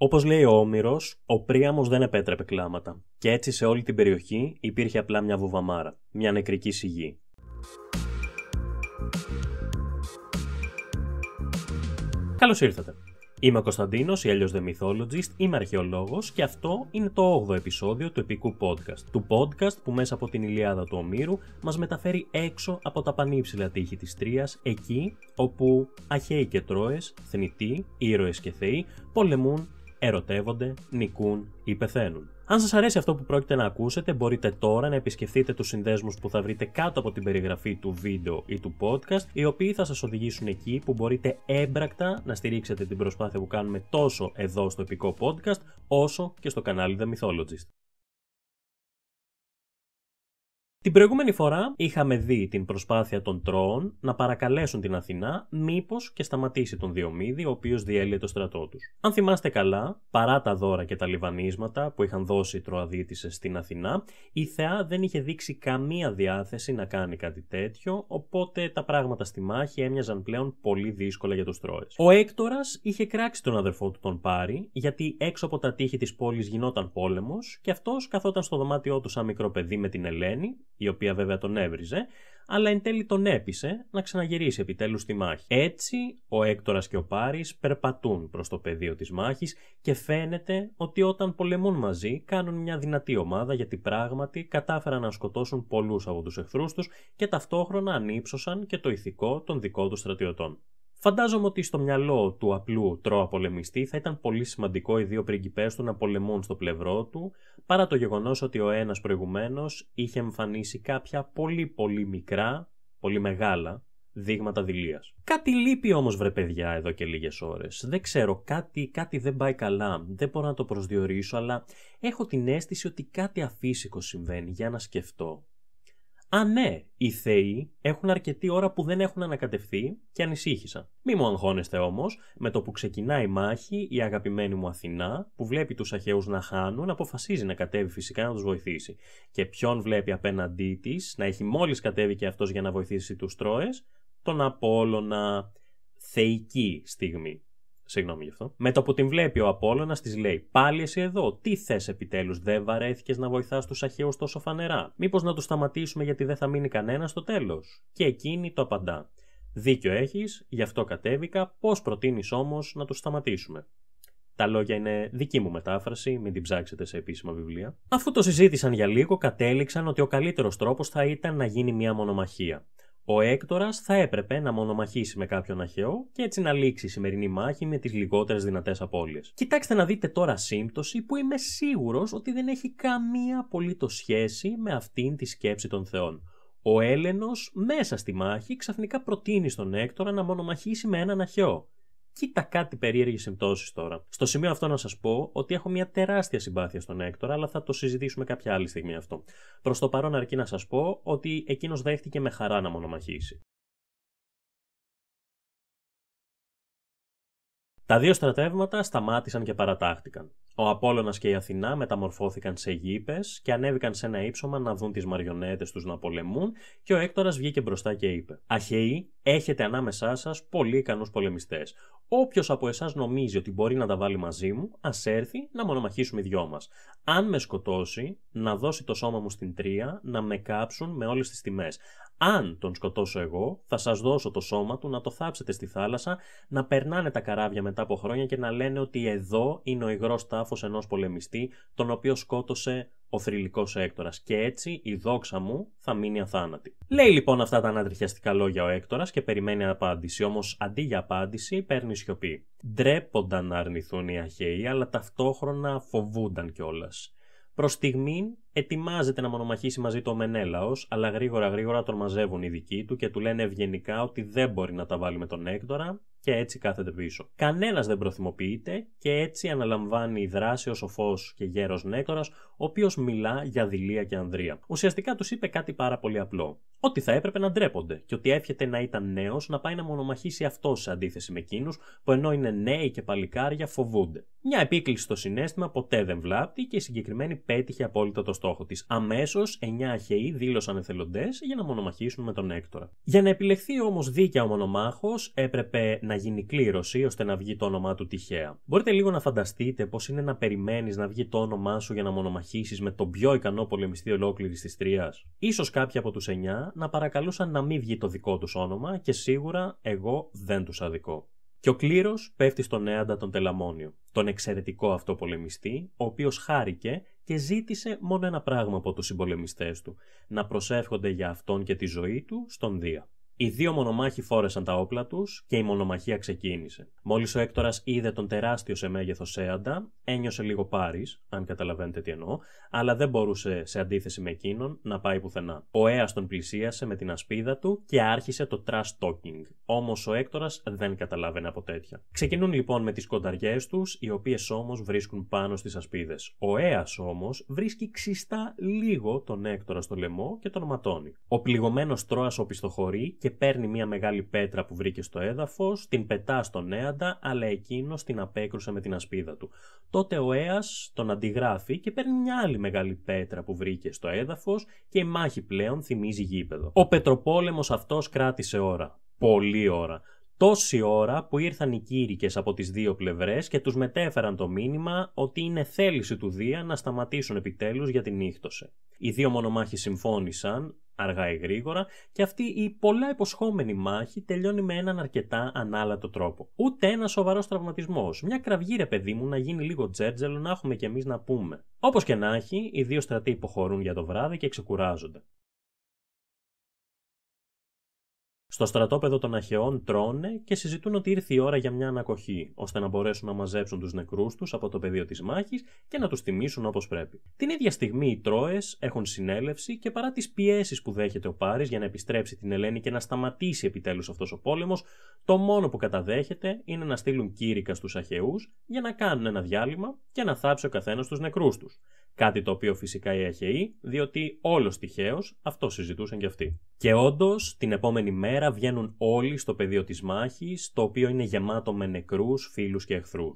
Όπως λέει ο Όμηρος, ο Πρίαμος δεν επέτρεπε κλάματα, και έτσι σε όλη την περιοχή υπήρχε απλά μια βουβαμάρα, μια νεκρική σιγή. Καλώς ήρθατε. Είμαι ο Κωνσταντίνος, ή αλλιώ The Mythologist, είμαι αρχαιολόγος και αυτό είναι το 8ο επεισόδιο του επικού podcast. Του podcast που μέσα από την Ηλιάδα του Ομήρου μας μεταφέρει έξω από τα πανύψηλα τείχη της Τρίας, εκεί όπου αχαίοι και Τρόε, θνητοί, ήρωες και θεοί πολεμούν ερωτεύονται, νικούν ή πεθαίνουν. Αν σας αρέσει αυτό που πρόκειται να ακούσετε, μπορείτε τώρα να επισκεφτείτε τους συνδέσμους που θα βρείτε κάτω από την περιγραφή του βίντεο ή του podcast, οι οποίοι θα σας οδηγήσουν εκεί που μπορείτε έμπρακτα να στηρίξετε την προσπάθεια που κάνουμε τόσο εδώ στο επικό podcast, όσο και στο κανάλι The Mythologist. Την προηγούμενη φορά είχαμε δει την προσπάθεια των Τρώων να παρακαλέσουν την Αθηνά μήπως και σταματήσει τον Διομήδη, ο οποίος διέλυε το στρατό τους. Αν θυμάστε καλά, παρά τα δώρα και τα λιβανίσματα που είχαν δώσει οι Τροαδίτησες στην Αθηνά, η Θεά δεν είχε δείξει καμία διάθεση να κάνει κάτι τέτοιο, οπότε τα πράγματα στη μάχη έμοιαζαν πλέον πολύ δύσκολα για τους Τρώε. Ο Έκτορας είχε κράξει τον αδερφό του τον Πάρη, γιατί έξω από τα τείχη της πόλης γινόταν πόλεμος και αυτός καθόταν στο δωμάτιό του σαν μικρό παιδί με την Ελένη η οποία βέβαια τον έβριζε, αλλά εν τέλει τον έπεισε να ξαναγυρίσει επιτέλους στη μάχη. Έτσι, ο Έκτορας και ο Πάρης περπατούν προς το πεδίο της μάχης και φαίνεται ότι όταν πολεμούν μαζί κάνουν μια δυνατή ομάδα γιατί πράγματι κατάφεραν να σκοτώσουν πολλούς από τους εχθρούς τους και ταυτόχρονα ανύψωσαν και το ηθικό των δικών τους στρατιωτών. Φαντάζομαι ότι στο μυαλό του απλού τρόα πολεμιστή θα ήταν πολύ σημαντικό οι δύο πριγκιπές του να πολεμούν στο πλευρό του, παρά το γεγονός ότι ο ένας προηγουμένως είχε εμφανίσει κάποια πολύ πολύ μικρά, πολύ μεγάλα δείγματα δηλίας. Κάτι λείπει όμως βρε παιδιά εδώ και λίγες ώρες. Δεν ξέρω, κάτι, κάτι δεν πάει καλά, δεν μπορώ να το προσδιορίσω, αλλά έχω την αίσθηση ότι κάτι αφύσικο συμβαίνει για να σκεφτώ. Α, ναι, οι Θεοί έχουν αρκετή ώρα που δεν έχουν ανακατευθεί και ανησύχησαν. Μη μου αγχώνεστε όμως, με το που ξεκινάει η μάχη, η αγαπημένη μου Αθηνά, που βλέπει τους Αχαίους να χάνουν, αποφασίζει να κατέβει φυσικά να τους βοηθήσει. Και ποιον βλέπει απέναντί της, να έχει μόλις κατέβει και αυτός για να βοηθήσει τους Τρόες, τον Απόλλωνα. Θεϊκή στιγμή. Συγγνώμη γι' αυτό. Με το που την βλέπει ο Απόλογα, της λέει: Πάλι εσύ εδώ, τι θες επιτέλους, δεν βαρέθηκες να βοηθάς τους Αχαίου τόσο φανερά. Μήπως να τους σταματήσουμε γιατί δεν θα μείνει κανένας στο τέλος. Και εκείνη το απαντά. Δίκιο έχεις, γι' αυτό κατέβηκα, πώς προτείνεις όμως να τους σταματήσουμε. Τα λόγια είναι δική μου μετάφραση, μην την ψάξετε σε επίσημα βιβλία. Αφού το συζήτησαν για λίγο, κατέληξαν ότι ο καλύτερος τρόπος θα ήταν να γίνει μια μονομαχία. Ο έκτορας θα έπρεπε να μονομαχήσει με κάποιον αχαιό και έτσι να λήξει η σημερινή μάχη με τις λιγότερες δυνατές απώλειες. Κοιτάξτε να δείτε τώρα σύμπτωση που είμαι σίγουρος ότι δεν έχει καμία απολύτως σχέση με αυτήν τη σκέψη των θεών. Ο Έλενος μέσα στη μάχη ξαφνικά προτείνει στον Έκτορα να μονομαχήσει με έναν αχαιό κοίτα κάτι περίεργες συμπτώσεις τώρα. Στο σημείο αυτό να σας πω ότι έχω μια τεράστια συμπάθεια στον Έκτορα, αλλά θα το συζητήσουμε κάποια άλλη στιγμή αυτό. Προς το παρόν, αρκεί να σας πω ότι εκείνος δέχτηκε με χαρά να μονομαχήσει. Τα δύο στρατεύματα σταμάτησαν και παρατάχτηκαν. Ο Απόλλωνας και η Αθηνά μεταμορφώθηκαν σε γήπες και ανέβηκαν σε ένα ύψομα να δουν τις μαριονέτες τους να πολεμούν και ο έκτορας βγήκε μπροστά και είπε «Αχαιοί, έχετε ανάμεσά σας πολύ ικανούς πολεμιστές. Όποιος από εσάς νομίζει ότι μπορεί να τα βάλει μαζί μου, ας έρθει να μονομαχήσουμε οι δυο μας. Αν με σκοτώσει, να δώσει το σώμα μου στην τρία, να με κάψουν με όλες τις τιμές. Αν τον σκοτώσω εγώ, θα σας δώσω το σώμα του να το θάψετε στη θάλασσα, να περνάνε τα καράβια μετά από χρόνια και να λένε ότι εδώ είναι ο υγρός τάφος σκάφος πολεμιστή, τον οποίο σκότωσε ο θρηλυκός Έκτορας. Και έτσι η δόξα μου θα μείνει αθάνατη. Λέει λοιπόν αυτά τα ανατριχιαστικά λόγια ο Έκτορας και περιμένει απάντηση. Όμως αντί για απάντηση παίρνει σιωπή. Ντρέπονταν να αρνηθούν οι Αχαίοι, αλλά ταυτόχρονα φοβούνταν κιόλας. Προς στιγμήν ετοιμάζεται να μονομαχήσει μαζί του ο Μενέλαος, αλλά γρήγορα γρήγορα τον μαζεύουν οι δικοί του και του λένε ευγενικά ότι δεν μπορεί να τα βάλει με τον Έκτορα και έτσι κάθεται πίσω. Κανένας δεν προθυμοποιείται και έτσι αναλαμβάνει η δράση ο σοφό και γέρος νέκτορα, ο οποίος μιλά για δειλία και ανδρεία. Ουσιαστικά τους είπε κάτι πάρα πολύ απλό ότι θα έπρεπε να ντρέπονται και ότι εύχεται να ήταν νέος να πάει να μονομαχήσει αυτός σε αντίθεση με εκείνους που ενώ είναι νέοι και παλικάρια φοβούνται. Μια επίκληση στο συνέστημα ποτέ δεν βλάπτει και η συγκεκριμένη πέτυχε απόλυτα το στόχο της. Αμέσως 9 Αχαιοί δήλωσαν εθελοντές για να μονομαχήσουν με τον Έκτορα. Για να επιλεχθεί όμως δίκαια ο μονομάχος, έπρεπε να γίνει κλήρωση ώστε να βγει το όνομά του τυχαία. Μπορείτε λίγο να φανταστείτε πώ είναι να περιμένεις να βγει το όνομά σου για να μονομαχήσει με τον πιο ικανό πολεμιστή ολόκληρης της Τρίας. σω κάποιοι από τους 9 να παρακαλούσαν να μην βγει το δικό τους όνομα και σίγουρα εγώ δεν τους αδικώ. Και ο κλήρος πέφτει στον Νέαντα τον Τελαμόνιο, τον εξαιρετικό αυτό πολεμιστή, ο οποίος χάρηκε και ζήτησε μόνο ένα πράγμα από τους συμπολεμιστές του, να προσεύχονται για αυτόν και τη ζωή του στον Δία. Οι δύο μονομάχοι φόρεσαν τα όπλα τους και η μονομαχία ξεκίνησε. Μόλις ο Έκτορας είδε τον τεράστιο σε μέγεθος Σέαντα, ένιωσε λίγο πάρης, αν καταλαβαίνετε τι εννοώ, αλλά δεν μπορούσε σε αντίθεση με εκείνον να πάει πουθενά. Ο Έας τον πλησίασε με την ασπίδα του και άρχισε το trash talking. Όμως ο Έκτορας δεν καταλάβαινε από τέτοια. Ξεκινούν λοιπόν με τις κονταριές τους, οι οποίες όμως βρίσκουν πάνω στις ασπίδες. Ο Έας όμως βρίσκει ξιστά λίγο τον Έκτορα στο λαιμό και τον ματώνει. Ο πληγωμένος Τρόας οπισθοχωρεί και και παίρνει μια μεγάλη πέτρα που βρήκε στο έδαφος, την πετά στον Έαντα, αλλά εκείνος την απέκρουσε με την ασπίδα του. Τότε ο Έας τον αντιγράφει και παίρνει μια άλλη μεγάλη πέτρα που βρήκε στο έδαφος και η μάχη πλέον θυμίζει γήπεδο. Ο πετροπόλεμος αυτός κράτησε ώρα. Πολύ ώρα. Τόση ώρα που ήρθαν οι κήρυκες από τις δύο πλευρές και τους μετέφεραν το μήνυμα ότι είναι θέληση του Δία να σταματήσουν επιτέλους για την νύχτωση. Οι δύο μονομάχοι συμφώνησαν αργά ή γρήγορα και αυτή η πολλά υποσχόμενη μάχη τελειώνει με έναν αρκετά ανάλατο τρόπο. Ούτε ένα σοβαρός τραυματισμός. Μια κραυγή ρε παιδί μου να γίνει λίγο τζέρτζελο να έχουμε κι εμείς να πούμε. Όπως και να έχει, οι δύο στρατοί υποχωρούν για το βράδυ και ξεκουράζονται. Στο στρατόπεδο των Αχαιών τρώνε και συζητούν ότι ήρθε η ώρα για μια ανακοχή, ώστε να μπορέσουν να μαζέψουν τους νεκρούς τους από το πεδίο της μάχης και να τους τιμήσουν όπως πρέπει. Την ίδια στιγμή οι Τρόες έχουν συνέλευση και παρά τις πιέσεις που δέχεται ο Πάρης για να επιστρέψει την Ελένη και να σταματήσει επιτέλους αυτός ο πόλεμος, το μόνο που καταδέχεται είναι να στείλουν κήρυκα στους Αχαιούς για να κάνουν ένα διάλειμμα και να θάψει ο καθένας τους νεκρούς τους. Κάτι το οποίο φυσικά η ΑΧΕΗ, διότι όλος τυχαίως αυτό συζητούσαν κι αυτοί. Και όντως, την επόμενη μέρα βγαίνουν όλοι στο πεδίο της μάχης, το οποίο είναι γεμάτο με νεκρούς, φίλους και εχθρούς.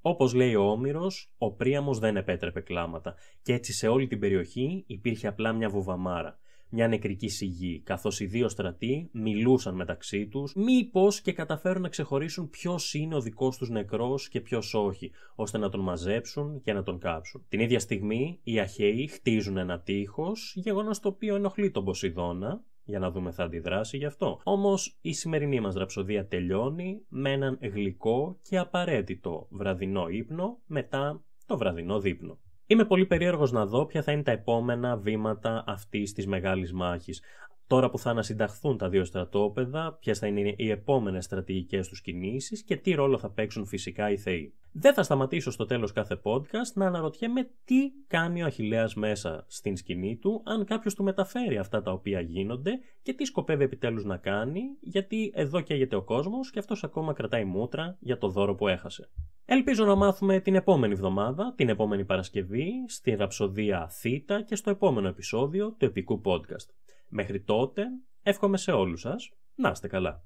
Όπως λέει ο Όμηρος, ο πρίαμος δεν επέτρεπε κλάματα, και έτσι σε όλη την περιοχή υπήρχε απλά μια βουβαμάρα, μια νεκρική σιγή, καθώς οι δύο στρατοί μιλούσαν μεταξύ τους, μήπως και καταφέρουν να ξεχωρίσουν ποιος είναι ο δικός τους νεκρός και ποιος όχι, ώστε να τον μαζέψουν και να τον κάψουν. Την ίδια στιγμή, οι Αχαίοι χτίζουν ένα τείχος, γεγονός το οποίο ενοχλεί τον Ποσειδώνα, για να δούμε θα αντιδράσει γι' αυτό. Όμως η σημερινή μας ραψοδία τελειώνει με έναν γλυκό και απαραίτητο βραδινό ύπνο μετά το βραδινό δείπνο. Είμαι πολύ περίεργος να δω ποια θα είναι τα επόμενα βήματα αυτής της μεγάλης μάχης τώρα που θα ανασυνταχθούν τα δύο στρατόπεδα, ποιες θα είναι οι επόμενες στρατηγικές τους κινήσεις και τι ρόλο θα παίξουν φυσικά οι Θεοί. Δεν θα σταματήσω στο τέλος κάθε podcast να αναρωτιέμαι τι κάνει ο Αχηλέα μέσα στην σκηνή του, αν κάποιος του μεταφέρει αυτά τα οποία γίνονται και τι σκοπεύει επιτέλους να κάνει, γιατί εδώ καίγεται ο κόσμος και αυτός ακόμα κρατάει μούτρα για το δώρο που έχασε. Ελπίζω να μάθουμε την επόμενη εβδομάδα, την επόμενη Παρασκευή, στη Ραψοδία Θήτα και στο επόμενο επεισόδιο του επικού podcast. Μέχρι τότε, εύχομαι σε όλους σας να είστε καλά.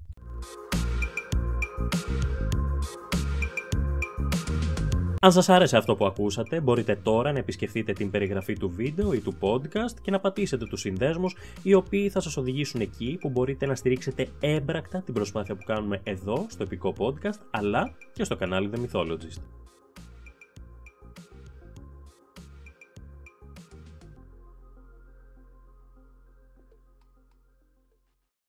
Αν σας άρεσε αυτό που ακούσατε, μπορείτε τώρα να επισκεφτείτε την περιγραφή του βίντεο ή του podcast και να πατήσετε τους συνδέσμους οι οποίοι θα σας οδηγήσουν εκεί που μπορείτε να στηρίξετε έμπρακτα την προσπάθεια που κάνουμε εδώ στο επικό podcast αλλά και στο κανάλι The Mythologist.